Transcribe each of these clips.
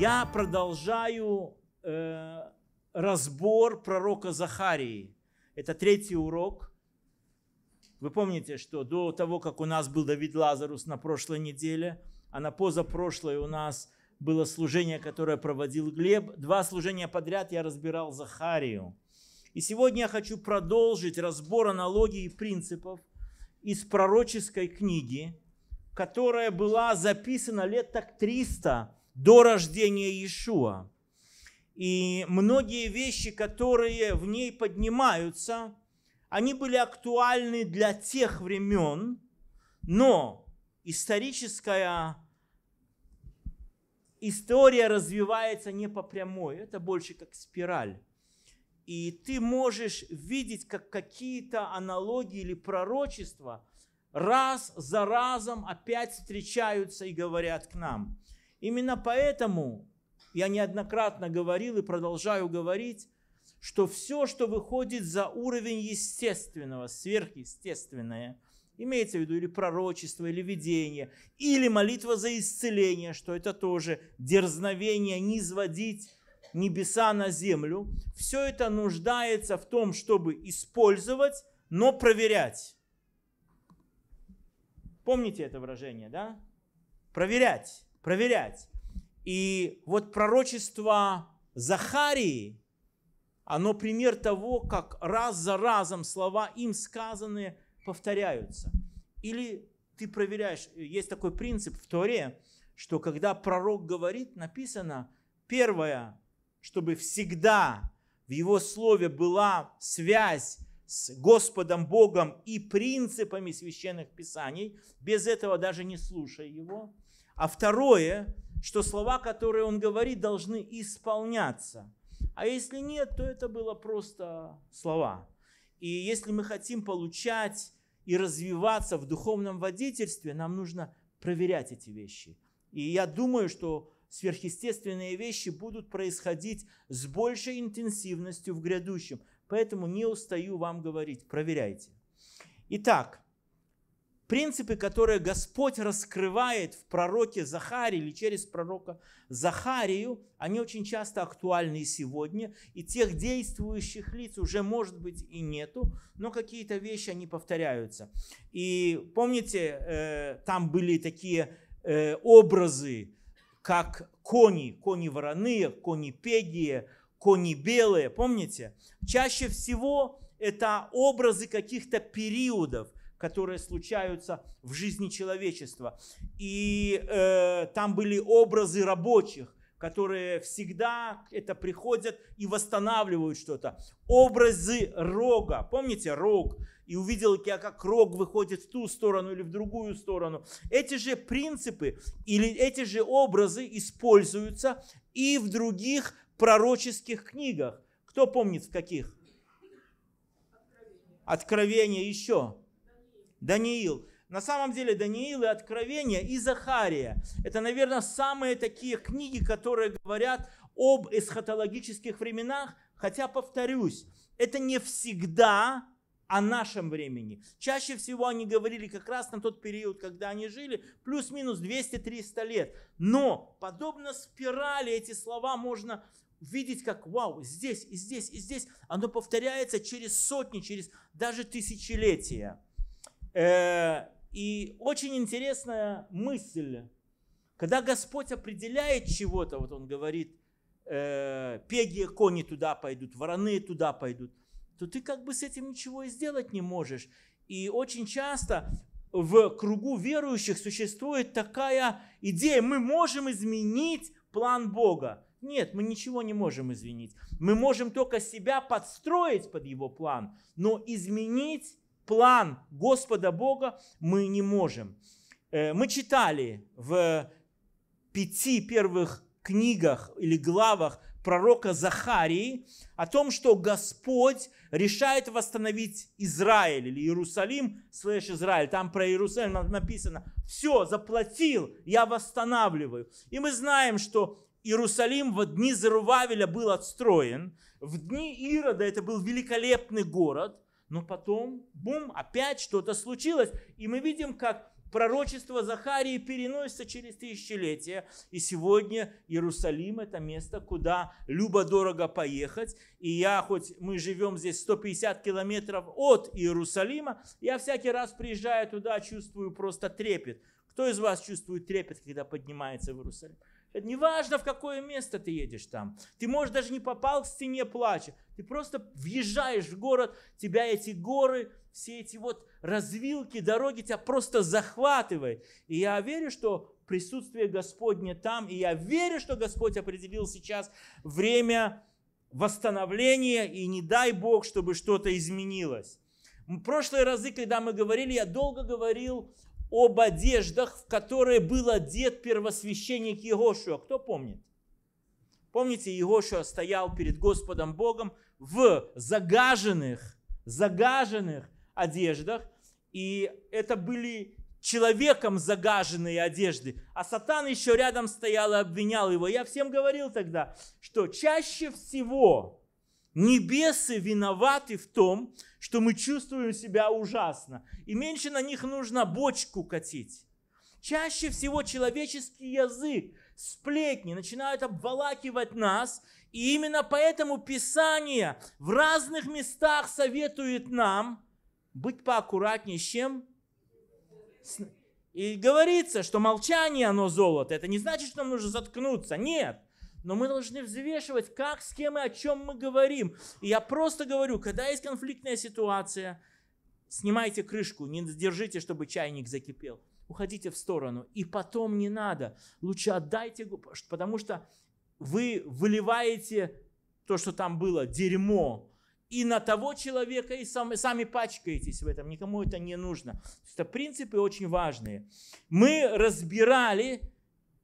Я продолжаю э, разбор пророка Захарии. Это третий урок. Вы помните, что до того, как у нас был Давид Лазарус на прошлой неделе, а на позапрошлой у нас было служение, которое проводил Глеб, два служения подряд я разбирал Захарию. И сегодня я хочу продолжить разбор аналогий и принципов из пророческой книги, которая была записана лет так 300 до рождения Иешуа. И многие вещи, которые в ней поднимаются, они были актуальны для тех времен, но историческая история развивается не по прямой, это больше как спираль. И ты можешь видеть, как какие-то аналогии или пророчества раз за разом опять встречаются и говорят к нам. Именно поэтому я неоднократно говорил и продолжаю говорить, что все, что выходит за уровень естественного, сверхъестественное, имеется в виду или пророчество, или видение, или молитва за исцеление, что это тоже дерзновение низводить небеса на землю, все это нуждается в том, чтобы использовать, но проверять. Помните это выражение, да? Проверять, проверять. И вот пророчество Захарии, оно пример того, как раз за разом слова им сказанные повторяются. Или ты проверяешь, есть такой принцип в Торе, что когда пророк говорит, написано, первое, чтобы всегда в Его Слове была связь с Господом Богом и принципами священных писаний, без этого даже не слушая Его. А второе, что слова, которые Он говорит, должны исполняться. А если нет, то это было просто слова. И если мы хотим получать и развиваться в духовном водительстве, нам нужно проверять эти вещи. И я думаю, что сверхъестественные вещи будут происходить с большей интенсивностью в грядущем. Поэтому не устаю вам говорить, проверяйте. Итак, принципы, которые Господь раскрывает в пророке Захарии или через пророка Захарию, они очень часто актуальны и сегодня, и тех действующих лиц уже, может быть, и нету, но какие-то вещи, они повторяются. И помните, э, там были такие э, образы, как кони, кони вороные, кони пегие, кони белые, помните? Чаще всего это образы каких-то периодов, которые случаются в жизни человечества. И э, там были образы рабочих, которые всегда это приходят и восстанавливают что-то. Образы рога, помните рог? и увидел, как рог выходит в ту сторону или в другую сторону. Эти же принципы или эти же образы используются и в других пророческих книгах. Кто помнит, в каких? Откровение еще. Даниил. На самом деле Даниил и Откровение и Захария – это, наверное, самые такие книги, которые говорят об эсхатологических временах, хотя, повторюсь, это не всегда о нашем времени. Чаще всего они говорили как раз на тот период, когда они жили, плюс-минус 200-300 лет. Но, подобно спирали, эти слова можно видеть как «вау, здесь, и здесь, и здесь». Оно повторяется через сотни, через даже тысячелетия. Э, и очень интересная мысль. Когда Господь определяет чего-то, вот Он говорит, э, пеги, кони туда пойдут, вороны туда пойдут – то ты как бы с этим ничего и сделать не можешь. И очень часто в кругу верующих существует такая идея, мы можем изменить план Бога. Нет, мы ничего не можем изменить. Мы можем только себя подстроить под его план, но изменить план Господа Бога мы не можем. Э, мы читали в пяти первых книгах или главах пророка Захарии о том, что Господь решает восстановить Израиль или Иерусалим, слышишь Израиль, там про Иерусалим написано, все, заплатил, я восстанавливаю. И мы знаем, что Иерусалим в дни Зарувавеля был отстроен, в дни Ирода это был великолепный город, но потом, бум, опять что-то случилось, и мы видим, как пророчество Захарии переносится через тысячелетия. И сегодня Иерусалим – это место, куда любо-дорого поехать. И я, хоть мы живем здесь 150 километров от Иерусалима, я всякий раз приезжаю туда, чувствую просто трепет. Кто из вас чувствует трепет, когда поднимается в Иерусалим? Неважно, в какое место ты едешь там. Ты, может, даже не попал к стене плача. Ты просто въезжаешь в город, тебя эти горы, все эти вот развилки, дороги тебя просто захватывают. И я верю, что присутствие Господне там, и я верю, что Господь определил сейчас время восстановления, и не дай Бог, чтобы что-то изменилось. В прошлые разы, когда мы говорили, я долго говорил об одеждах, в которые был одет первосвященник Егошуа. Кто помнит? Помните, Егошуа стоял перед Господом Богом в загаженных, загаженных одеждах, и это были человеком загаженные одежды, а сатан еще рядом стоял и обвинял его. Я всем говорил тогда, что чаще всего Небесы виноваты в том, что мы чувствуем себя ужасно, и меньше на них нужно бочку катить. Чаще всего человеческий язык, сплетни начинают обволакивать нас, и именно поэтому Писание в разных местах советует нам быть поаккуратнее, чем... И говорится, что молчание оно золото. Это не значит, что нам нужно заткнуться. Нет. Но мы должны взвешивать, как, с кем и о чем мы говорим. И я просто говорю, когда есть конфликтная ситуация, снимайте крышку, не держите, чтобы чайник закипел. Уходите в сторону. И потом не надо. Лучше отдайте, потому что вы выливаете то, что там было, дерьмо, и на того человека, и сам, сами пачкаетесь в этом. Никому это не нужно. Это принципы очень важные. Мы разбирали,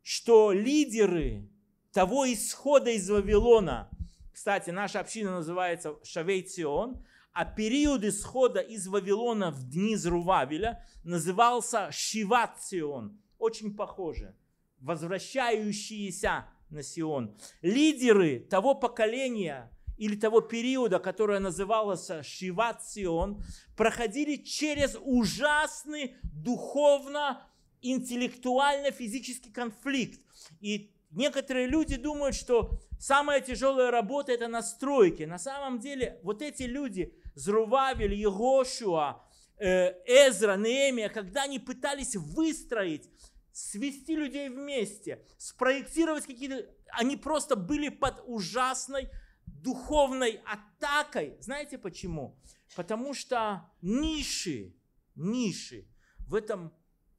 что лидеры того исхода из Вавилона. Кстати, наша община называется Шавейцион, а период исхода из Вавилона в дни Зрувавеля назывался Шивацион. Очень похоже. Возвращающиеся на Сион. Лидеры того поколения или того периода, которое называлось Шивацион, проходили через ужасный духовно интеллектуально-физический конфликт. И Некоторые люди думают, что самая тяжелая работа – это настройки. На самом деле, вот эти люди, Зрувавель, Егошуа, э, Эзра, Неемия, когда они пытались выстроить, свести людей вместе, спроектировать какие-то... Они просто были под ужасной духовной атакой. Знаете почему? Потому что ниши, ниши в этом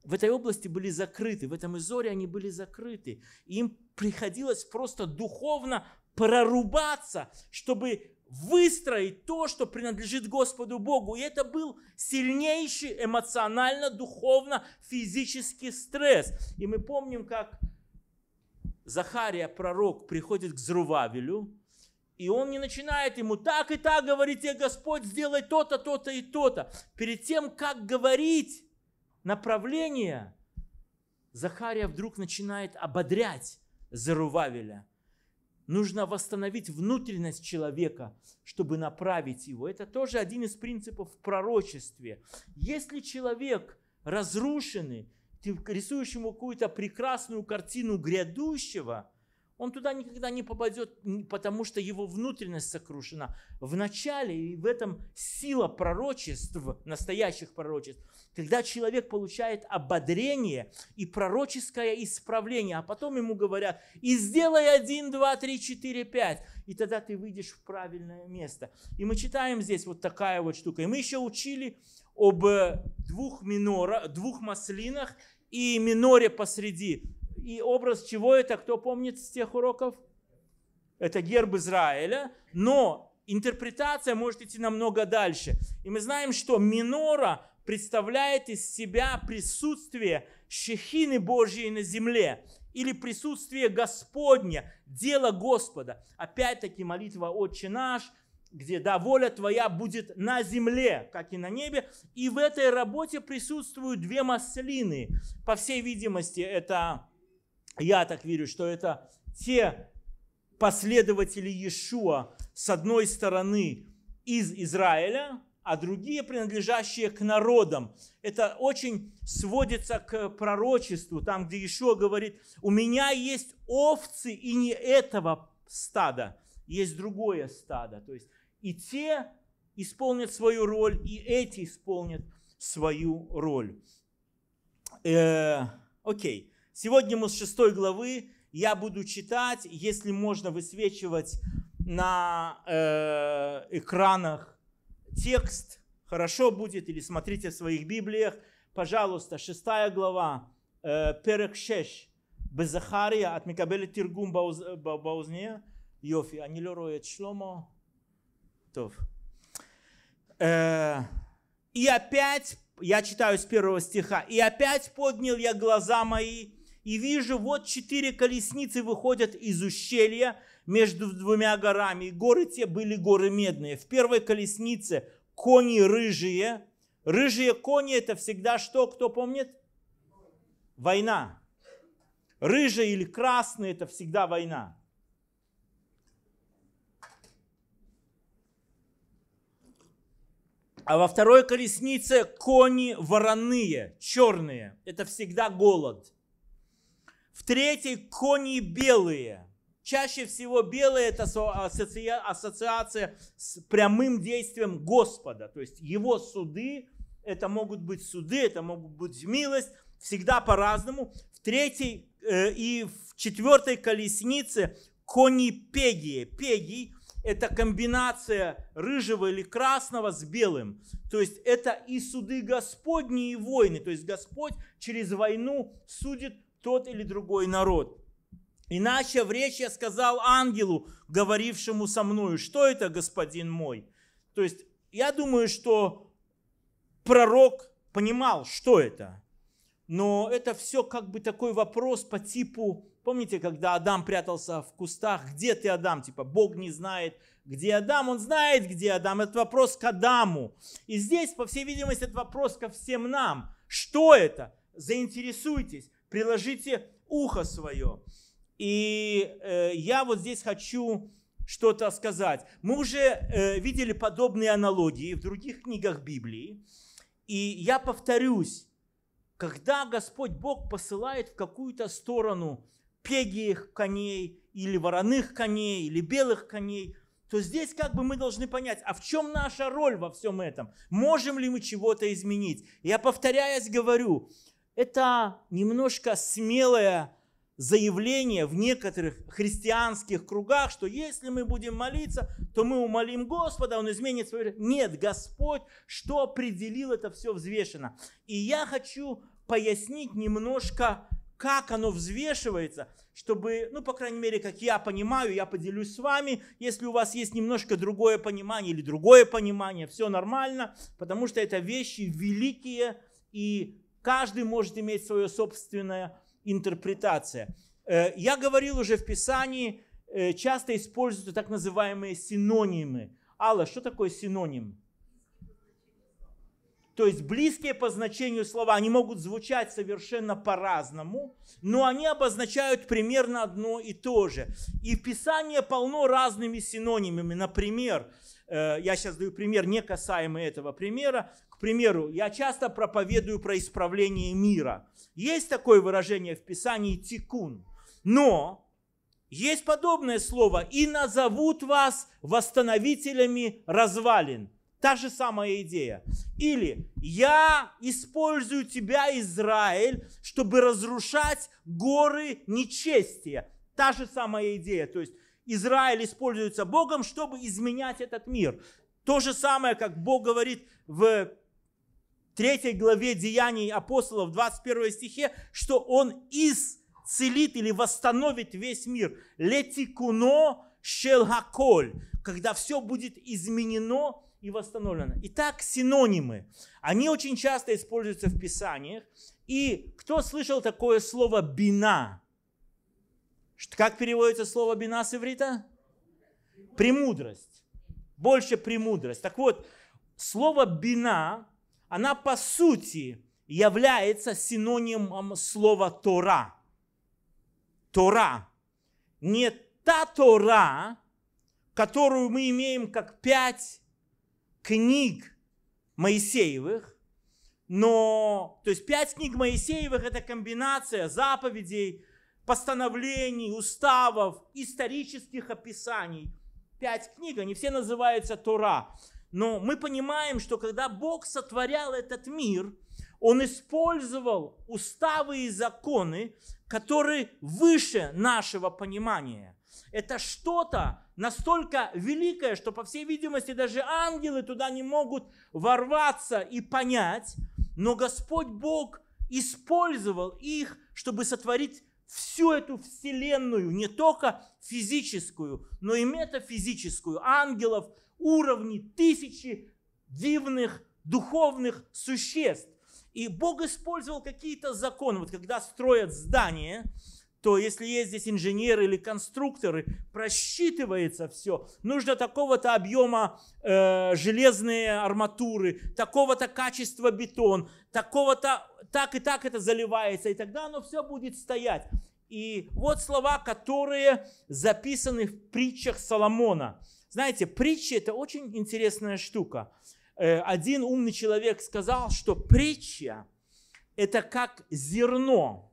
в этой области были закрыты, в этом изоре они были закрыты. им приходилось просто духовно прорубаться, чтобы выстроить то, что принадлежит Господу Богу. И это был сильнейший эмоционально, духовно, физический стресс. И мы помним, как Захария, пророк, приходит к Зрувавелю, и он не начинает ему так и так говорить, «Э, Господь, сделай то-то, то-то и то-то. Перед тем, как говорить, направление, Захария вдруг начинает ободрять Зарувавеля. Нужно восстановить внутренность человека, чтобы направить его. Это тоже один из принципов в пророчестве. Если человек разрушенный, ты рисуешь ему какую-то прекрасную картину грядущего – он туда никогда не попадет, потому что его внутренность сокрушена. В начале и в этом сила пророчеств, настоящих пророчеств, когда человек получает ободрение и пророческое исправление, а потом ему говорят, и сделай один, два, три, четыре, пять, и тогда ты выйдешь в правильное место. И мы читаем здесь вот такая вот штука. И мы еще учили об э, двух минорах, двух маслинах и миноре посреди. И образ чего это, кто помнит с тех уроков? Это герб Израиля, но интерпретация может идти намного дальше. И мы знаем, что минора представляет из себя присутствие шехины Божьей на земле или присутствие Господня, дело Господа. Опять-таки молитва «Отче наш», где да, воля твоя будет на земле, как и на небе. И в этой работе присутствуют две маслины. По всей видимости, это я так верю, что это те последователи Иешуа, с одной стороны, из Израиля, а другие принадлежащие к народам. Это очень сводится к пророчеству, там, где еще говорит, у меня есть овцы и не этого стада, есть другое стадо. То есть и те исполнят свою роль, и эти исполнят свою роль. Э, окей. Сегодня мы с 6 главы, я буду читать, если можно высвечивать на э, экранах текст, хорошо будет, или смотрите в своих Библиях, пожалуйста, 6 глава, э, Перек Шеш, Безахария, от Микабеля Тиргум э, Баузне, Йофи, Аниле Роет Шломо, Тов. Э, И опять, я читаю с первого стиха, «И опять поднял я глаза мои, и вижу, вот четыре колесницы выходят из ущелья между двумя горами. И горы те были горы медные. В первой колеснице кони рыжие. Рыжие кони это всегда что, кто помнит? Война. Рыжие или красные это всегда война. А во второй колеснице кони вороные, черные. Это всегда голод в третьей кони белые. Чаще всего белые – это ассоциация с прямым действием Господа. То есть его суды, это могут быть суды, это могут быть милость, всегда по-разному. В третьей э, и в четвертой колеснице кони пегии. Пегий – это комбинация рыжего или красного с белым. То есть это и суды Господни, и войны. То есть Господь через войну судит тот или другой народ. Иначе в речи я сказал ангелу, говорившему со мною, что это, господин мой? То есть я думаю, что пророк понимал, что это. Но это все как бы такой вопрос по типу, помните, когда Адам прятался в кустах, где ты, Адам? Типа, Бог не знает, где Адам, он знает, где Адам. Этот вопрос к Адаму. И здесь, по всей видимости, этот вопрос ко всем нам. Что это? Заинтересуйтесь приложите ухо свое. И э, я вот здесь хочу что-то сказать. Мы уже э, видели подобные аналогии в других книгах Библии. И я повторюсь, когда Господь Бог посылает в какую-то сторону пегих коней или вороных коней, или белых коней, то здесь как бы мы должны понять, а в чем наша роль во всем этом? Можем ли мы чего-то изменить? Я повторяясь говорю, это немножко смелое заявление в некоторых христианских кругах, что если мы будем молиться, то мы умолим Господа, Он изменит свое. Нет, Господь, что определил это все взвешено. И я хочу пояснить немножко, как оно взвешивается, чтобы, ну, по крайней мере, как я понимаю, я поделюсь с вами, если у вас есть немножко другое понимание или другое понимание, все нормально, потому что это вещи великие и Каждый может иметь свою собственную интерпретацию. Э, я говорил уже в Писании, э, часто используются так называемые синонимы. Алла, что такое синоним? То есть близкие по значению слова, они могут звучать совершенно по-разному, но они обозначают примерно одно и то же. И Писание полно разными синонимами. Например, Э, я сейчас даю пример, не касаемый этого примера. К примеру, я часто проповедую про исправление мира. Есть такое выражение в Писании «тикун». Но есть подобное слово «и назовут вас восстановителями развалин». Та же самая идея. Или «Я использую тебя, Израиль, чтобы разрушать горы нечестия». Та же самая идея. То есть Израиль используется Богом, чтобы изменять этот мир. То же самое, как Бог говорит в 3 главе Деяний апостолов, 21 стихе, что Он исцелит или восстановит весь мир. Летикуно шелхаколь, когда все будет изменено и восстановлено. Итак, синонимы. Они очень часто используются в Писаниях. И кто слышал такое слово «бина»? Как переводится слово бина с иврита? Премудрость. Больше премудрость. Так вот, слово бина, она по сути является синонимом слова Тора. Тора. Не та Тора, которую мы имеем как пять книг Моисеевых, но, то есть пять книг Моисеевых – это комбинация заповедей, постановлений, уставов, исторических описаний. Пять книг, они все называются Тора. Но мы понимаем, что когда Бог сотворял этот мир, Он использовал уставы и законы, которые выше нашего понимания. Это что-то настолько великое, что, по всей видимости, даже ангелы туда не могут ворваться и понять, но Господь Бог использовал их, чтобы сотворить всю эту вселенную, не только физическую, но и метафизическую, ангелов, уровни, тысячи дивных духовных существ. И Бог использовал какие-то законы. Вот когда строят здание, то если есть здесь инженеры или конструкторы, просчитывается все. Нужно такого-то объема э, железные арматуры, такого-то качества бетон, такого-то так и так это заливается, и тогда оно все будет стоять. И вот слова, которые записаны в притчах Соломона. Знаете, притчи – это очень интересная штука. Э, один умный человек сказал, что притча – это как зерно,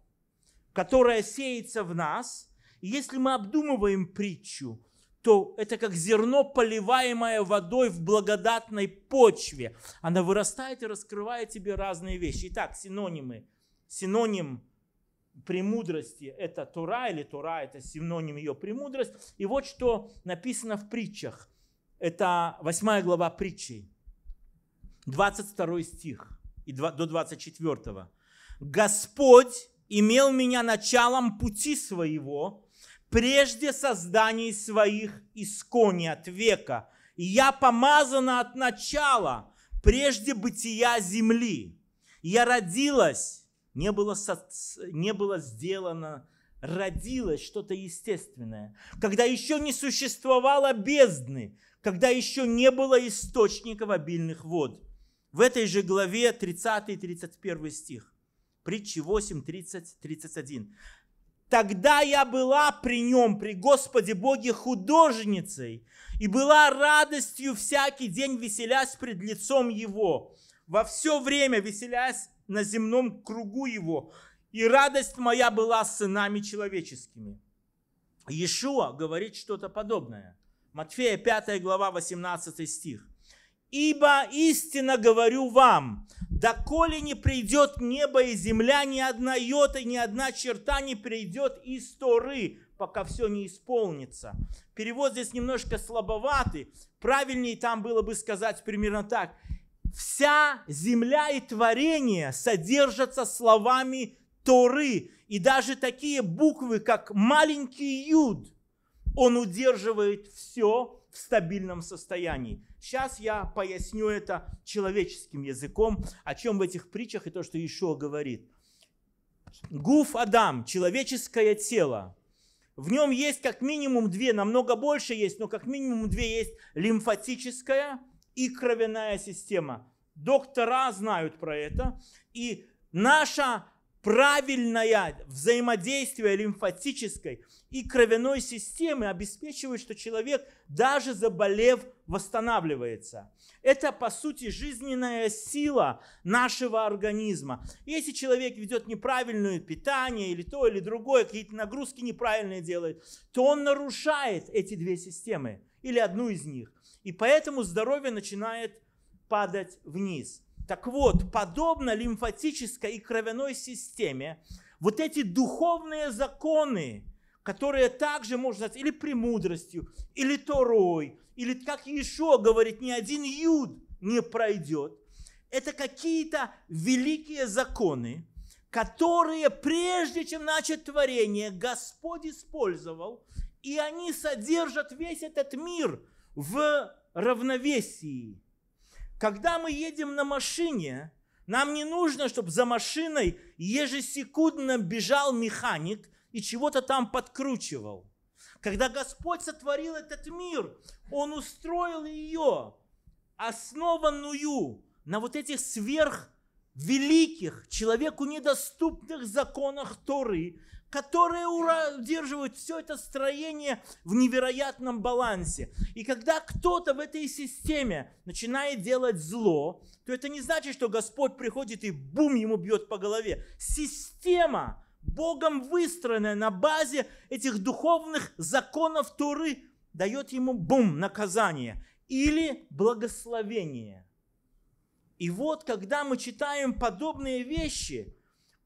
которое сеется в нас. И если мы обдумываем притчу – то это как зерно, поливаемое водой в благодатной почве. Она вырастает и раскрывает тебе разные вещи. Итак, синонимы. Синоним премудрости – это Тора, или Тора – это синоним ее премудрость. И вот что написано в притчах. Это 8 глава притчей, 22 стих и до 24. «Господь имел меня началом пути своего, прежде созданий своих искони от века. И я помазана от начала, прежде бытия земли. я родилась, не было, со, не было сделано, родилось что-то естественное, когда еще не существовало бездны, когда еще не было источников обильных вод. В этой же главе 30-31 стих, притчи 8, 30, 31. Тогда я была при нем, при Господе Боге художницей, и была радостью всякий день, веселясь пред лицом Его, во все время веселясь на земном кругу Его, и радость моя была с сынами человеческими». Иешуа говорит что-то подобное. Матфея 5 глава 18 стих. Ибо истинно говорю вам, доколе не придет небо и земля, ни одна йота, ни одна черта не придет из Торы, пока все не исполнится. Перевод здесь немножко слабоватый. Правильнее там было бы сказать примерно так. Вся земля и творение содержатся словами Торы. И даже такие буквы, как маленький юд, он удерживает все в стабильном состоянии. Сейчас я поясню это человеческим языком, о чем в этих притчах и то, что еще говорит. Гуф Адам, человеческое тело. В нем есть как минимум две, намного больше есть, но как минимум две есть лимфатическая и кровяная система. Доктора знают про это. И наша правильное взаимодействие лимфатической и кровяной системы обеспечивает, что человек, даже заболев, восстанавливается. Это, по сути, жизненная сила нашего организма. Если человек ведет неправильное питание или то, или другое, какие-то нагрузки неправильные делает, то он нарушает эти две системы или одну из них. И поэтому здоровье начинает падать вниз. Так вот, подобно лимфатической и кровяной системе, вот эти духовные законы, которые также можно назвать или премудростью, или Торой, или, как еще говорит, ни один юд не пройдет, это какие-то великие законы, которые прежде чем начать творение, Господь использовал, и они содержат весь этот мир в равновесии. Когда мы едем на машине, нам не нужно, чтобы за машиной ежесекундно бежал механик и чего-то там подкручивал. Когда Господь сотворил этот мир, Он устроил ее, основанную на вот этих сверхвеликих, человеку недоступных законах Торы, которые удерживают все это строение в невероятном балансе. И когда кто-то в этой системе начинает делать зло, то это не значит, что Господь приходит и бум ему бьет по голове. Система, Богом выстроенная на базе этих духовных законов Туры, дает ему бум, наказание или благословение. И вот, когда мы читаем подобные вещи,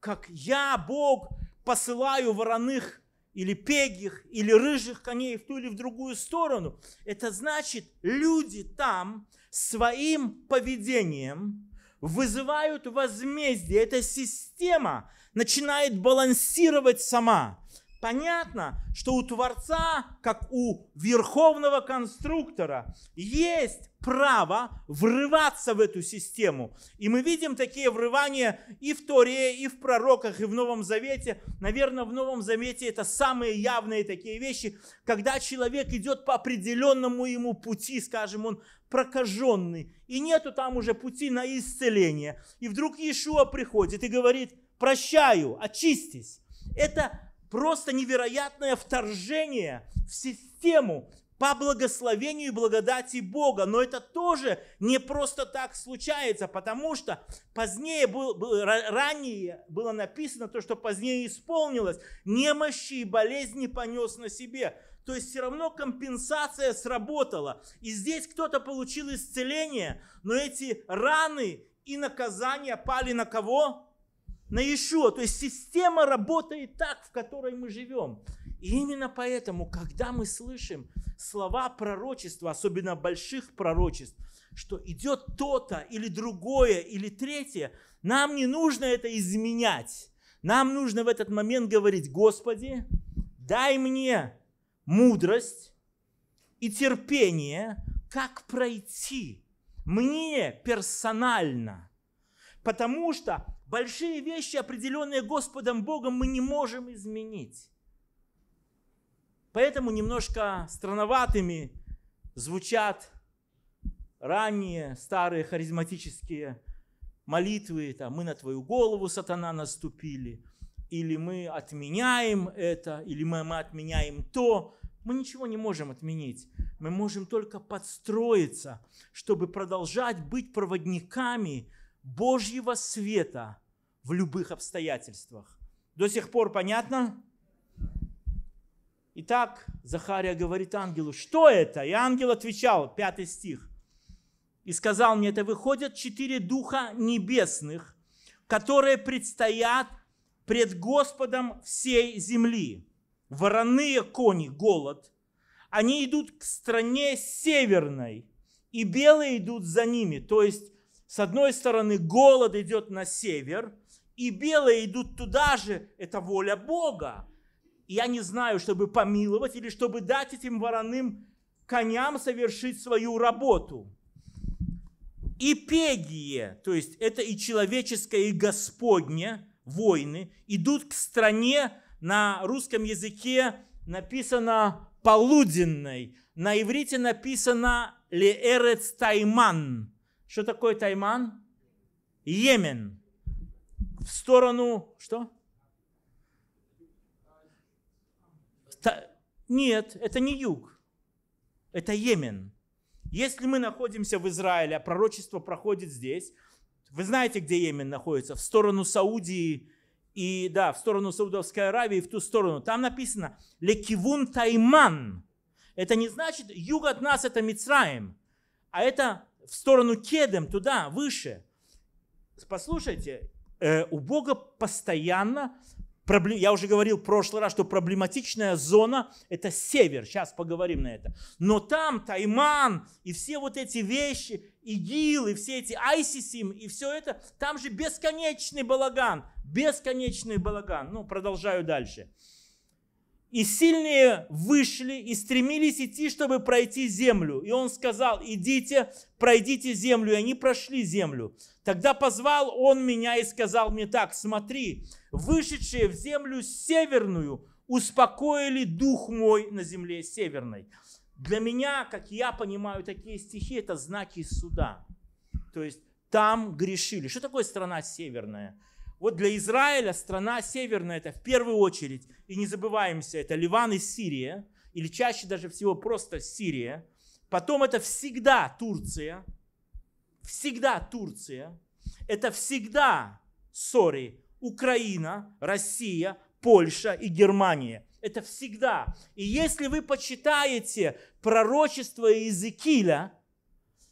как я, Бог, посылаю вороных или пегих, или рыжих коней в ту или в другую сторону. Это значит, люди там своим поведением вызывают возмездие. Эта система начинает балансировать сама. Понятно, что у Творца, как у верховного конструктора, есть право врываться в эту систему. И мы видим такие врывания и в Торе, и в пророках, и в Новом Завете. Наверное, в Новом Завете это самые явные такие вещи, когда человек идет по определенному ему пути, скажем, он прокаженный, и нету там уже пути на исцеление. И вдруг Иешуа приходит и говорит, прощаю, очистись. Это просто невероятное вторжение в систему по благословению и благодати Бога. Но это тоже не просто так случается, потому что позднее, был, был, ранее было написано то, что позднее исполнилось. Немощи и болезни понес на себе. То есть все равно компенсация сработала. И здесь кто-то получил исцеление, но эти раны и наказания пали на кого? на Ишуа. То есть система работает так, в которой мы живем. И именно поэтому, когда мы слышим слова пророчества, особенно больших пророчеств, что идет то-то или другое или третье, нам не нужно это изменять. Нам нужно в этот момент говорить, Господи, дай мне мудрость и терпение, как пройти мне персонально. Потому что Большие вещи, определенные Господом Богом, мы не можем изменить. Поэтому немножко странноватыми звучат ранние старые харизматические молитвы, там, «Мы на твою голову, сатана, наступили», или «Мы отменяем это», или «Мы, мы отменяем то». Мы ничего не можем отменить. Мы можем только подстроиться, чтобы продолжать быть проводниками Божьего света в любых обстоятельствах. До сих пор понятно? Итак, Захария говорит ангелу, что это? И ангел отвечал, пятый стих, и сказал мне, это выходят четыре духа небесных, которые предстоят пред Господом всей земли. Вороные кони, голод. Они идут к стране северной, и белые идут за ними. То есть с одной стороны, голод идет на север, и белые идут туда же, это воля Бога. я не знаю, чтобы помиловать или чтобы дать этим вороным коням совершить свою работу. И пегие, то есть это и человеческое, и господне войны, идут к стране, на русском языке написано полуденной, на иврите написано леэрец тайман, что такое Тайман? Йемен. В сторону, что? Та... Нет, это не юг. Это Йемен. Если мы находимся в Израиле, а пророчество проходит здесь, вы знаете, где Йемен находится? В сторону Саудии и, да, в сторону Саудовской Аравии, в ту сторону. Там написано «Лекивун Тайман». Это не значит, юг от нас – это Мицраем, а это в сторону Кедем, туда, выше. Послушайте, э, у Бога постоянно, проблем... я уже говорил в прошлый раз, что проблематичная зона – это север, сейчас поговорим на это. Но там Тайман и все вот эти вещи, ИГИЛ и все эти Айсисим и все это, там же бесконечный балаган, бесконечный балаган. Ну, продолжаю дальше. Дальше. И сильные вышли и стремились идти, чтобы пройти землю. И он сказал, идите, пройдите землю. И они прошли землю. Тогда позвал он меня и сказал мне так, смотри, вышедшие в землю северную успокоили дух мой на земле северной. Для меня, как я понимаю, такие стихи – это знаки суда. То есть там грешили. Что такое страна северная? Вот для Израиля страна северная это в первую очередь, и не забываемся, это Ливан и Сирия, или чаще даже всего просто Сирия. Потом это всегда Турция, всегда Турция, это всегда, сори, Украина, Россия, Польша и Германия. Это всегда. И если вы почитаете пророчество Иезекииля,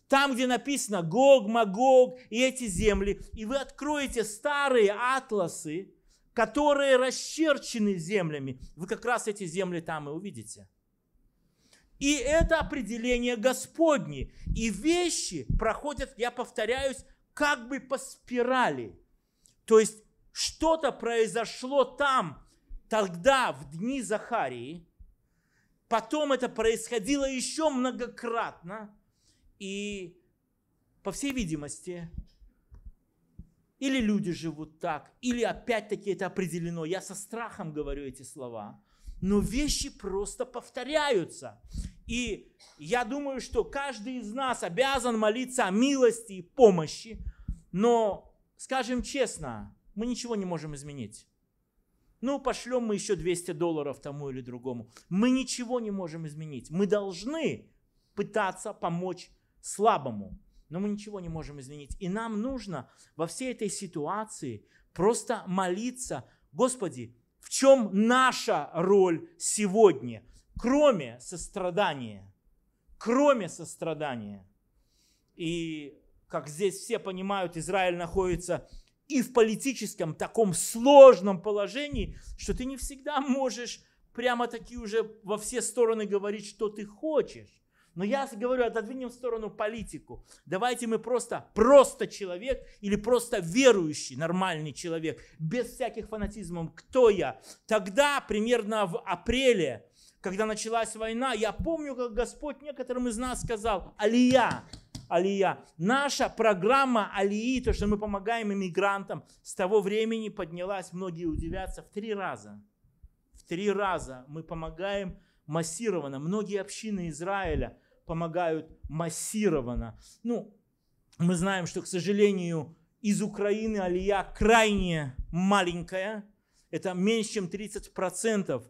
там, где написано Гог, Магог и эти земли, и вы откроете старые атласы, которые расчерчены землями, вы как раз эти земли там и увидите. И это определение Господне. И вещи проходят, я повторяюсь, как бы по спирали. То есть что-то произошло там, тогда, в дни Захарии, потом это происходило еще многократно, и, по всей видимости, или люди живут так, или опять-таки это определено. Я со страхом говорю эти слова. Но вещи просто повторяются. И я думаю, что каждый из нас обязан молиться о милости и помощи. Но, скажем честно, мы ничего не можем изменить. Ну, пошлем мы еще 200 долларов тому или другому. Мы ничего не можем изменить. Мы должны пытаться помочь слабому. Но мы ничего не можем изменить. И нам нужно во всей этой ситуации просто молиться, Господи, в чем наша роль сегодня, кроме сострадания? Кроме сострадания. И как здесь все понимают, Израиль находится и в политическом таком сложном положении, что ты не всегда можешь прямо таки уже во все стороны говорить, что ты хочешь. Но я говорю, отодвинем в сторону политику. Давайте мы просто, просто человек или просто верующий, нормальный человек, без всяких фанатизмов. Кто я? Тогда, примерно в апреле, когда началась война, я помню, как Господь некоторым из нас сказал, «Алия, Алия. Наша программа Алии, то, что мы помогаем иммигрантам, с того времени поднялась, многие удивятся, в три раза. В три раза мы помогаем массированно. Многие общины Израиля помогают массированно. Ну, мы знаем, что, к сожалению, из Украины алия крайне маленькая. Это меньше, чем 30%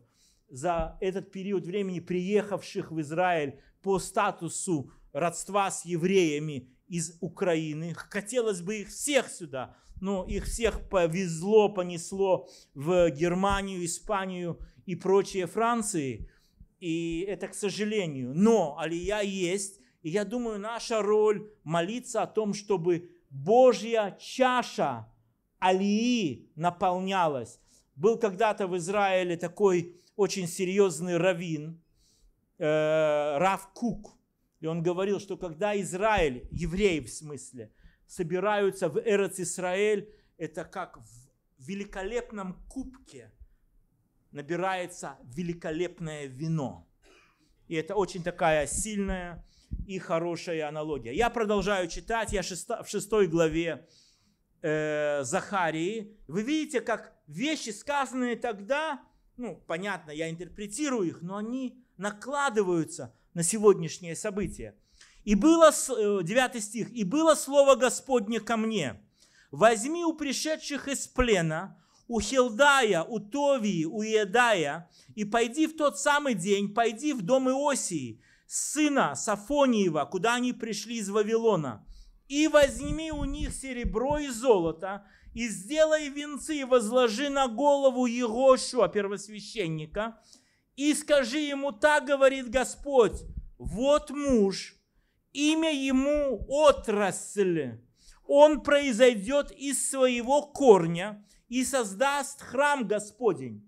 за этот период времени приехавших в Израиль по статусу родства с евреями из Украины. Хотелось бы их всех сюда, но их всех повезло, понесло в Германию, Испанию и прочие Франции и это к сожалению. Но алия есть, и я думаю, наша роль молиться о том, чтобы Божья чаша алии наполнялась. Был когда-то в Израиле такой очень серьезный раввин, э, Рав Кук, и он говорил, что когда Израиль, евреи в смысле, собираются в Эрец Исраэль, это как в великолепном кубке – набирается великолепное вино. И это очень такая сильная и хорошая аналогия. Я продолжаю читать, я шеста, в шестой главе э, Захарии. Вы видите, как вещи, сказанные тогда, ну, понятно, я интерпретирую их, но они накладываются на сегодняшнее событие. И было, 9 э, стих, «И было слово Господне ко мне, возьми у пришедших из плена у Хилдая, у Товии, у Иедая, и пойди в тот самый день, пойди в дом Иосии, сына Сафониева, куда они пришли из Вавилона, и возьми у них серебро и золото, и сделай венцы, и возложи на голову Егошуа, первосвященника, и скажи ему, так говорит Господь, вот муж, имя ему отрасль, он произойдет из своего корня, и создаст храм Господень.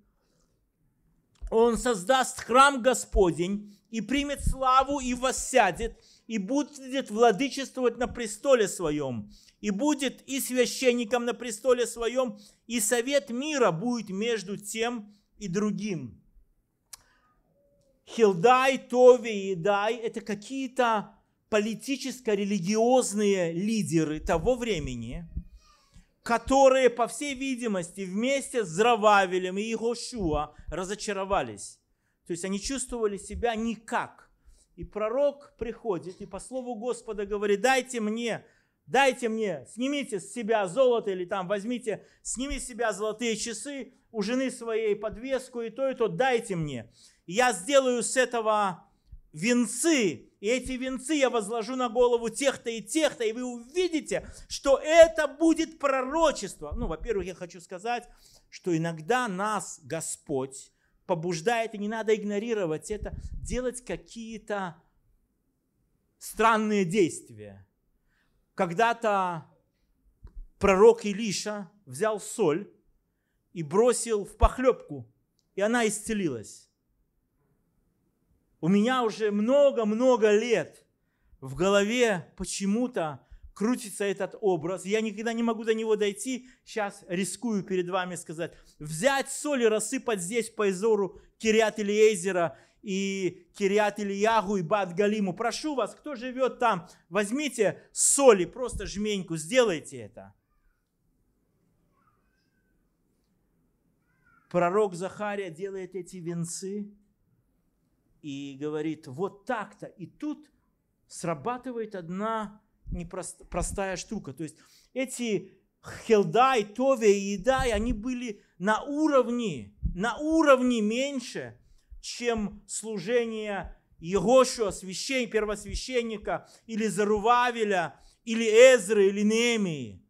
Он создаст храм Господень и примет славу и воссядет, и будет владычествовать на престоле своем, и будет и священником на престоле своем, и совет мира будет между тем и другим. Хилдай, Тови и Дай – это какие-то политическо-религиозные лидеры того времени – которые, по всей видимости, вместе с Зрававелем и Егошуа разочаровались. То есть они чувствовали себя никак. И пророк приходит и по слову Господа говорит, дайте мне, дайте мне, снимите с себя золото или там возьмите, сними с себя золотые часы, у жены своей подвеску и то, и то, дайте мне. И я сделаю с этого венцы, и эти венцы я возложу на голову тех-то и тех-то, и вы увидите, что это будет пророчество. Ну, во-первых, я хочу сказать, что иногда нас Господь побуждает, и не надо игнорировать это, делать какие-то странные действия. Когда-то пророк Илиша взял соль и бросил в похлебку, и она исцелилась у меня уже много-много лет в голове почему-то крутится этот образ. Я никогда не могу до него дойти. Сейчас рискую перед вами сказать. Взять соль и рассыпать здесь по изору Кириат Элиезера и Кириат Ильягу и Бат Галиму. Прошу вас, кто живет там, возьмите соль и просто жменьку, сделайте это. Пророк Захария делает эти венцы – и говорит вот так-то. И тут срабатывает одна непростая штука. То есть эти Хелдай, Тове и Идай, они были на уровне, на уровне меньше, чем служение Егошуа, священ, первосвященника, или Зарувавеля, или Эзры, или Немии.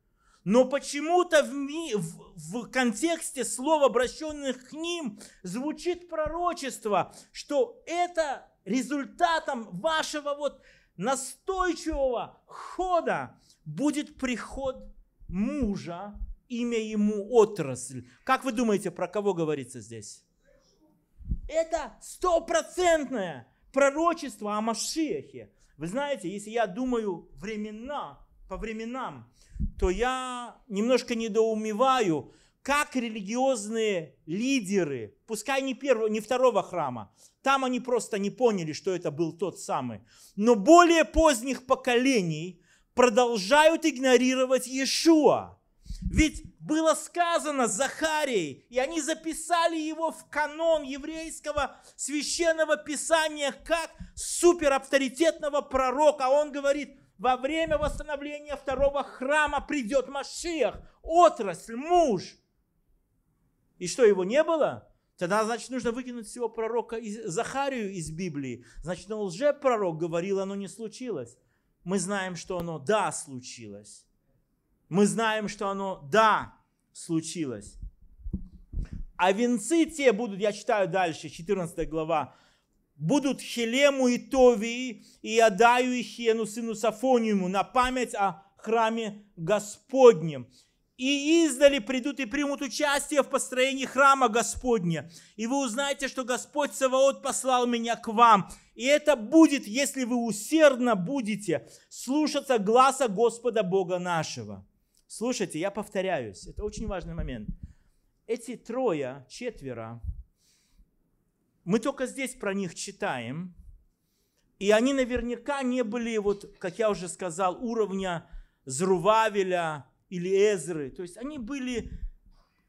Но почему-то в, ми, в, в контексте слов, обращенных к ним, звучит пророчество, что это результатом вашего вот настойчивого хода будет приход мужа, имя ему отрасль. Как вы думаете, про кого говорится здесь? Это стопроцентное пророчество о Машиахе. Вы знаете, если я думаю времена, по временам, то я немножко недоумеваю, как религиозные лидеры, пускай не, первого, не второго храма, там они просто не поняли, что это был тот самый, но более поздних поколений продолжают игнорировать Иешуа. Ведь было сказано Захарией, и они записали его в канон еврейского священного писания как суперавторитетного пророка. Он говорит – во время восстановления второго храма придет Машиах, отрасль, муж. И что, его не было? Тогда, значит, нужно выкинуть всего пророка из, Захарию из Библии. Значит, он лжепророк говорил, оно не случилось. Мы знаем, что оно да случилось. Мы знаем, что оно да случилось. А венцы те будут, я читаю дальше, 14 глава, будут Хелему и Товии, и Адаю их Хену, сыну Сафониему, на память о храме Господнем. И издали придут и примут участие в построении храма Господня. И вы узнаете, что Господь Саваот послал меня к вам. И это будет, если вы усердно будете слушаться гласа Господа Бога нашего. Слушайте, я повторяюсь, это очень важный момент. Эти трое, четверо, мы только здесь про них читаем, и они наверняка не были, вот, как я уже сказал, уровня Зрувавеля или Эзры. То есть они были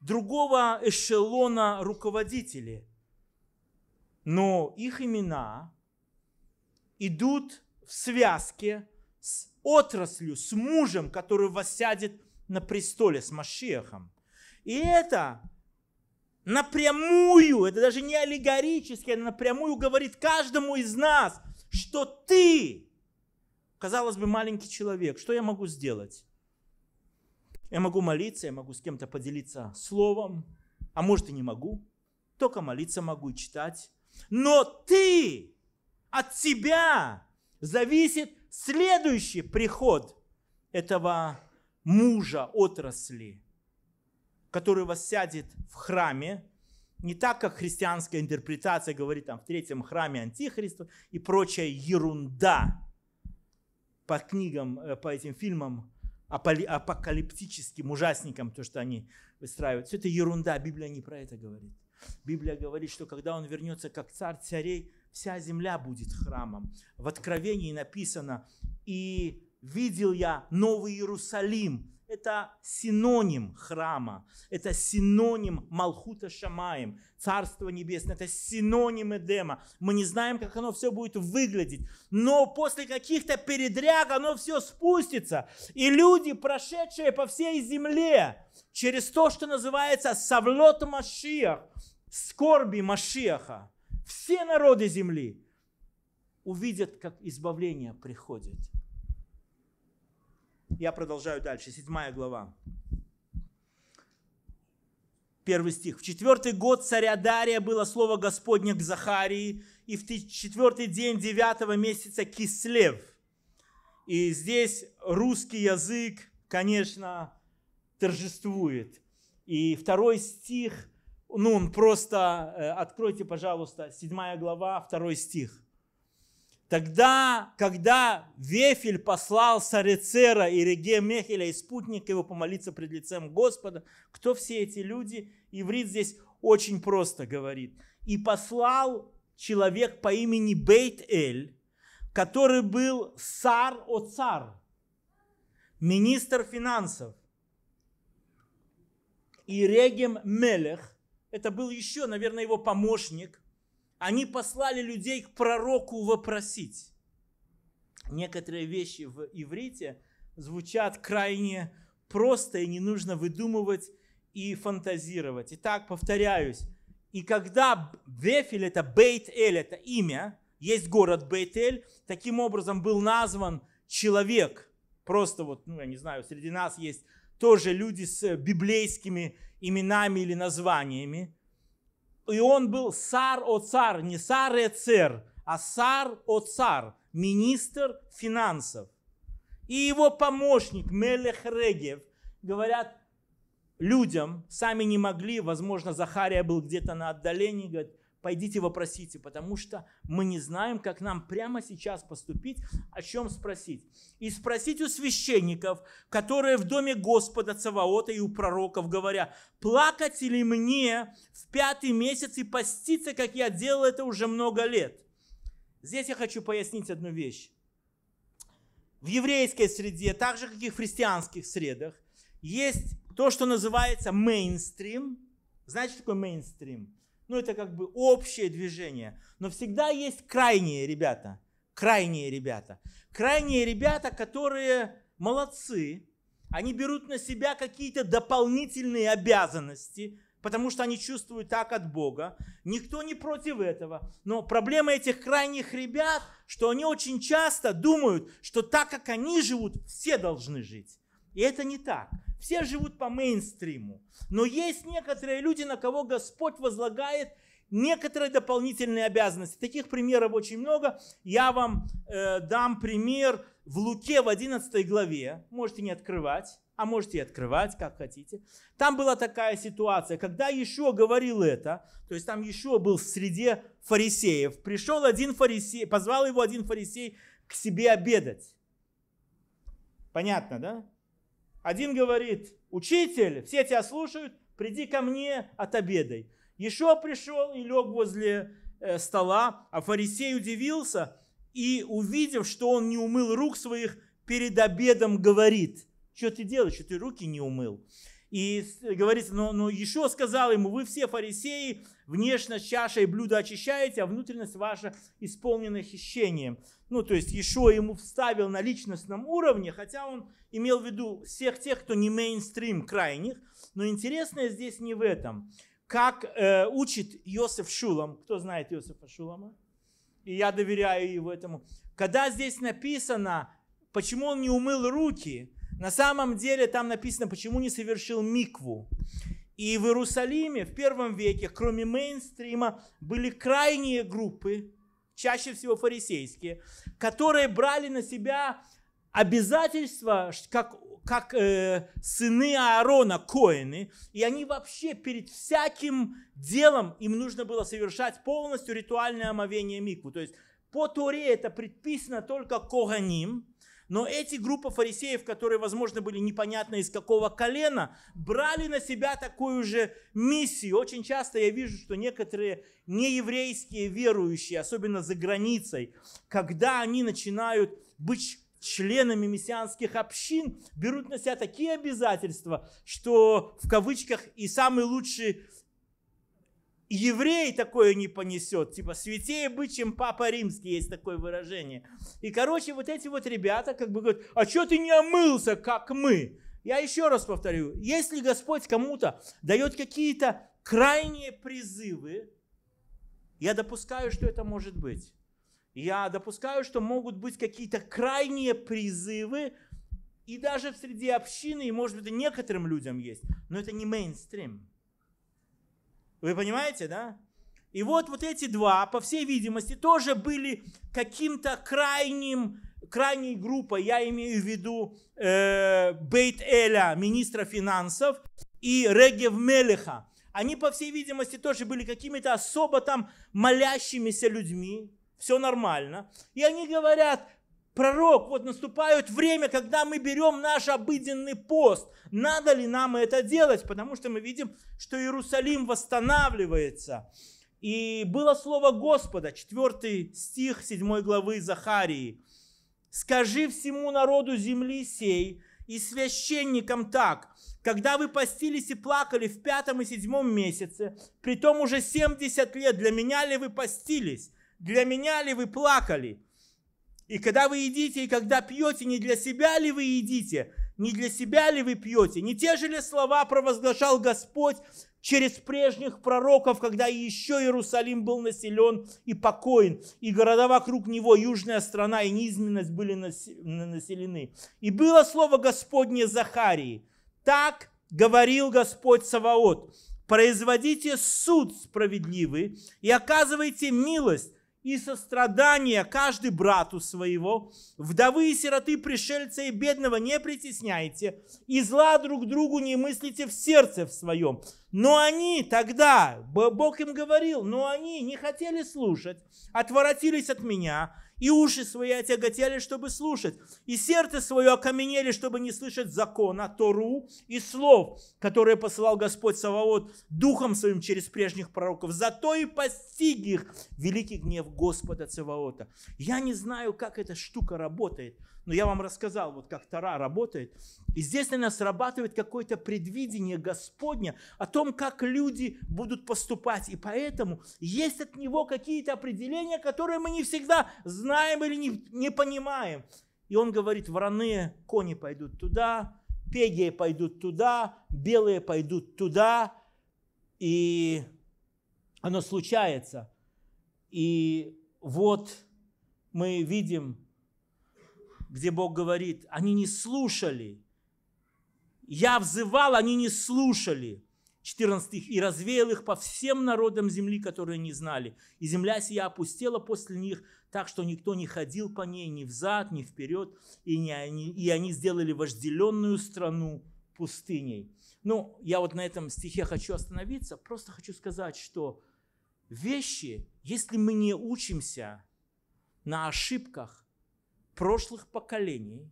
другого эшелона руководители. Но их имена идут в связке с отраслью, с мужем, который воссядет на престоле, с Машехом. И это напрямую, это даже не аллегорически, она напрямую говорит каждому из нас, что ты, казалось бы, маленький человек, что я могу сделать? Я могу молиться, я могу с кем-то поделиться словом, а может и не могу, только молиться могу и читать. Но ты, от тебя зависит следующий приход этого мужа отрасли – который воссядет в храме, не так, как христианская интерпретация говорит там в третьем храме Антихриста и прочая ерунда по книгам, э, по этим фильмам, апокалиптическим ужасникам, то, что они выстраивают. Все это ерунда, Библия не про это говорит. Библия говорит, что когда он вернется как царь царей, вся земля будет храмом. В Откровении написано, и видел я Новый Иерусалим, это синоним храма, это синоним Малхута Шамаем, Царство Небесное, это синоним Эдема. Мы не знаем, как оно все будет выглядеть, но после каких-то передряг оно все спустится. И люди, прошедшие по всей земле, через то, что называется Савлот Машиах, скорби Машиаха, все народы земли увидят, как избавление приходит – я продолжаю дальше. Седьмая глава. Первый стих. В четвертый год царя Дария было слово Господне к Захарии, и в четвертый день девятого месяца Кислев. И здесь русский язык, конечно, торжествует. И второй стих, ну он просто, э, откройте, пожалуйста, седьмая глава, второй стих – Тогда, когда Вефель послал Сарецера и Реге Мехеля и спутник его помолиться пред лицем Господа, кто все эти люди? Иврит здесь очень просто говорит. И послал человек по имени Бейт-Эль, который был сар о цар, министр финансов. И Регем Мелех, это был еще, наверное, его помощник – они послали людей к пророку вопросить. Некоторые вещи в иврите звучат крайне просто, и не нужно выдумывать и фантазировать. Итак, повторяюсь. И когда Вефель, это Бейт-Эль, это имя, есть город Бейт-Эль, таким образом был назван человек. Просто вот, ну, я не знаю, среди нас есть тоже люди с библейскими именами или названиями и он был сар о цар, не сар э цер, а сар о цар, министр финансов. И его помощник Мелех Регев, говорят людям, сами не могли, возможно, Захария был где-то на отдалении, говорит, пойдите вопросите, потому что мы не знаем, как нам прямо сейчас поступить, о чем спросить. И спросить у священников, которые в доме Господа Цаваота и у пророков, говоря, плакать ли мне в пятый месяц и поститься, как я делал это уже много лет. Здесь я хочу пояснить одну вещь. В еврейской среде, так же, как и в христианских средах, есть то, что называется мейнстрим. Знаете, что такое мейнстрим? Ну, это как бы общее движение. Но всегда есть крайние ребята. Крайние ребята. Крайние ребята, которые молодцы. Они берут на себя какие-то дополнительные обязанности, потому что они чувствуют так от Бога. Никто не против этого. Но проблема этих крайних ребят, что они очень часто думают, что так как они живут, все должны жить. И это не так. Все живут по мейнстриму. Но есть некоторые люди, на кого Господь возлагает некоторые дополнительные обязанности. Таких примеров очень много. Я вам э, дам пример в Луке в 11 главе. Можете не открывать, а можете и открывать, как хотите. Там была такая ситуация, когда еще говорил это, то есть там еще был в среде фарисеев. Пришел один фарисей, позвал его один фарисей к себе обедать. Понятно, да? Один говорит, учитель, все тебя слушают, приди ко мне от обедой. Еще пришел и лег возле э, стола, а фарисей удивился и, увидев, что он не умыл рук своих, перед обедом говорит, что ты делаешь, что ты руки не умыл. И говорит: но, «Ну, но ну, еще сказал ему, вы все фарисеи, внешне чаша и блюдо очищаете, а внутренность ваша исполнена хищением. Ну, то есть еще ему вставил на личностном уровне, хотя он имел в виду всех тех, кто не мейнстрим крайних. Но интересное здесь не в этом. Как э, учит Йосиф Шулам, кто знает Йосифа Шулама? И я доверяю его этому. Когда здесь написано, почему он не умыл руки, на самом деле там написано, почему не совершил микву. И в Иерусалиме в первом веке, кроме мейнстрима, были крайние группы, чаще всего фарисейские, которые брали на себя обязательства, как, как э, сыны Аарона, коины, и они вообще перед всяким делом им нужно было совершать полностью ритуальное омовение микву. То есть по Торе это предписано только коганим, но эти группа фарисеев, которые, возможно, были непонятно из какого колена, брали на себя такую же миссию. Очень часто я вижу, что некоторые нееврейские верующие, особенно за границей, когда они начинают быть членами мессианских общин берут на себя такие обязательства, что в кавычках и самый лучший еврей такое не понесет, типа святее быть, чем папа римский, есть такое выражение. И, короче, вот эти вот ребята как бы говорят, а что ты не омылся, как мы? Я еще раз повторю, если Господь кому-то дает какие-то крайние призывы, я допускаю, что это может быть. Я допускаю, что могут быть какие-то крайние призывы, и даже среди общины, и, может быть, и некоторым людям есть, но это не мейнстрим. Вы понимаете, да? И вот, вот эти два, по всей видимости, тоже были каким-то крайним, крайней группой, я имею в виду э, Бейт-Эля, министра финансов, и Регев Мелеха. Они, по всей видимости, тоже были какими-то особо там молящимися людьми. Все нормально. И они говорят, пророк, вот наступает время, когда мы берем наш обыденный пост. Надо ли нам это делать? Потому что мы видим, что Иерусалим восстанавливается. И было слово Господа, 4 стих 7 главы Захарии. «Скажи всему народу земли сей и священникам так, когда вы постились и плакали в пятом и седьмом месяце, при том уже 70 лет, для меня ли вы постились? Для меня ли вы плакали?» И когда вы едите, и когда пьете, не для себя ли вы едите, не для себя ли вы пьете? Не те же ли слова провозглашал Господь через прежних пророков, когда еще Иерусалим был населен и покоен, и города вокруг него, южная страна и низменность были населены. И было слово Господне Захарии. Так говорил Господь Саваот, производите суд справедливый и оказывайте милость, и сострадания каждый брату своего. Вдовы и сироты, пришельца и бедного не притесняйте, и зла друг другу не мыслите в сердце в своем. Но они тогда, Бог им говорил, но они не хотели слушать, отворотились от меня, и уши свои отяготели, чтобы слушать, и сердце свое окаменели, чтобы не слышать закона, Тору и слов, которые посылал Господь Саваот духом своим через прежних пророков. Зато и постиг их великий гнев Господа Саваота. Я не знаю, как эта штука работает – но я вам рассказал, вот как Тара работает. И здесь наверное, срабатывает какое-то предвидение Господня о том, как люди будут поступать. И поэтому есть от него какие-то определения, которые мы не всегда знаем или не, не понимаем. И он говорит, вороные кони пойдут туда, пегие пойдут туда, белые пойдут туда. И оно случается. И вот мы видим где Бог говорит, они не слушали. Я взывал, они не слушали. 14 стих. «И развеял их по всем народам земли, которые не знали. И земля сия опустела после них, так что никто не ходил по ней ни взад, ни вперед, и, не они, и они сделали вожделенную страну пустыней». Ну, я вот на этом стихе хочу остановиться. Просто хочу сказать, что вещи, если мы не учимся на ошибках, прошлых поколений,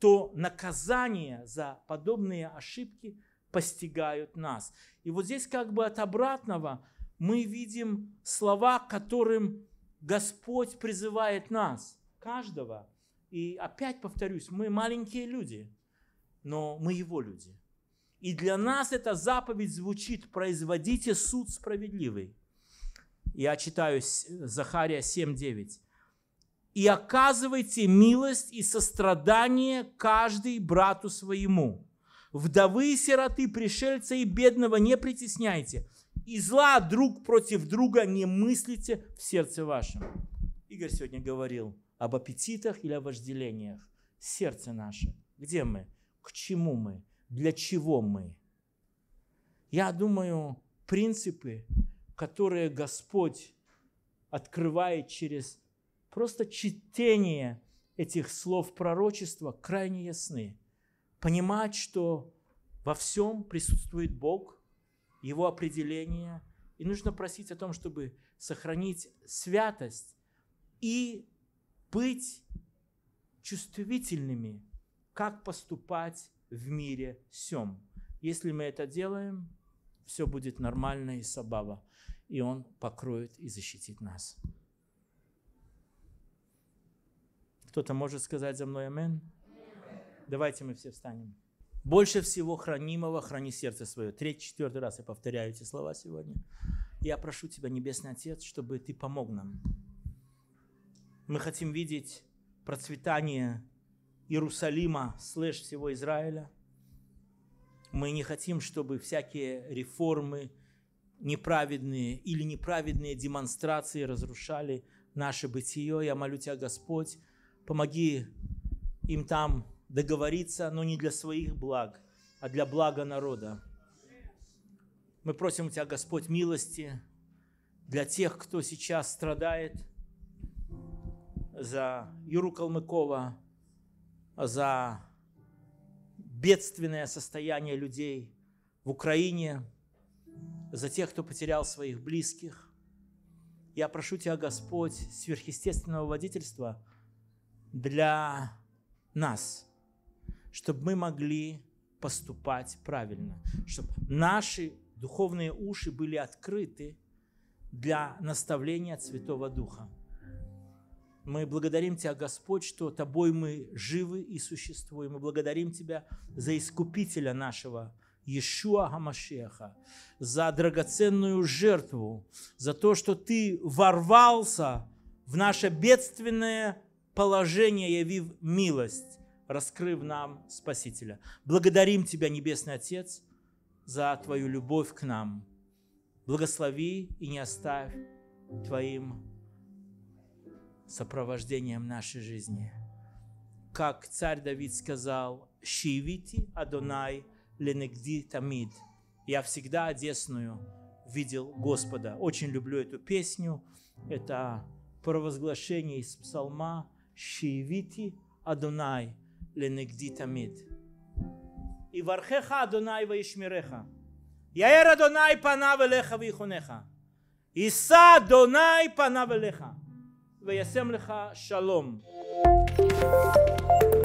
то наказание за подобные ошибки постигают нас. И вот здесь как бы от обратного мы видим слова, которым Господь призывает нас, каждого. И опять повторюсь, мы маленькие люди, но мы Его люди. И для нас эта заповедь звучит «Производите суд справедливый». Я читаю Захария 7.9 и оказывайте милость и сострадание каждый брату своему. Вдовы и сироты, пришельца и бедного не притесняйте, и зла друг против друга не мыслите в сердце вашем. Игорь сегодня говорил об аппетитах или о вожделениях. Сердце наше. Где мы? К чему мы? Для чего мы? Я думаю, принципы, которые Господь открывает через Просто чтение этих слов пророчества крайне ясны. Понимать, что во всем присутствует Бог, Его определение, и нужно просить о том, чтобы сохранить святость и быть чувствительными, как поступать в мире всем. Если мы это делаем, все будет нормально и сабава, и Он покроет и защитит нас. Кто-то может сказать за мной «Амен»? Давайте мы все встанем. Больше всего хранимого храни сердце свое. Третий, четвертый раз я повторяю эти слова сегодня. Я прошу Тебя, Небесный Отец, чтобы Ты помог нам. Мы хотим видеть процветание Иерусалима, слэш всего Израиля. Мы не хотим, чтобы всякие реформы неправедные или неправедные демонстрации разрушали наше бытие. Я молю Тебя, Господь, помоги им там договориться, но не для своих благ, а для блага народа. Мы просим у Тебя, Господь, милости для тех, кто сейчас страдает за Юру Калмыкова, за бедственное состояние людей в Украине, за тех, кто потерял своих близких. Я прошу Тебя, Господь, сверхъестественного водительства – для нас, чтобы мы могли поступать правильно, чтобы наши духовные уши были открыты для наставления от Святого Духа. Мы благодарим Тебя, Господь, что Тобой мы живы и существуем. Мы благодарим Тебя за Искупителя нашего, Иешуа Хамашеха, за драгоценную жертву, за то, что Ты ворвался в наше бедственное положение явив милость, раскрыв нам Спасителя. Благодарим Тебя, Небесный Отец, за Твою любовь к нам. Благослови и не оставь Твоим сопровождением нашей жизни. Как царь Давид сказал, «Шивити Адонай ленегди тамид». Я всегда одесную видел Господа. Очень люблю эту песню. Это провозглашение из псалма שהביתי אדוני לנגדי תמיד. יברכך אדוני וישמרך. יאר אדוני פניו אליך ויחונך. יישא אדוני פניו אליך וישם לך שלום. thank you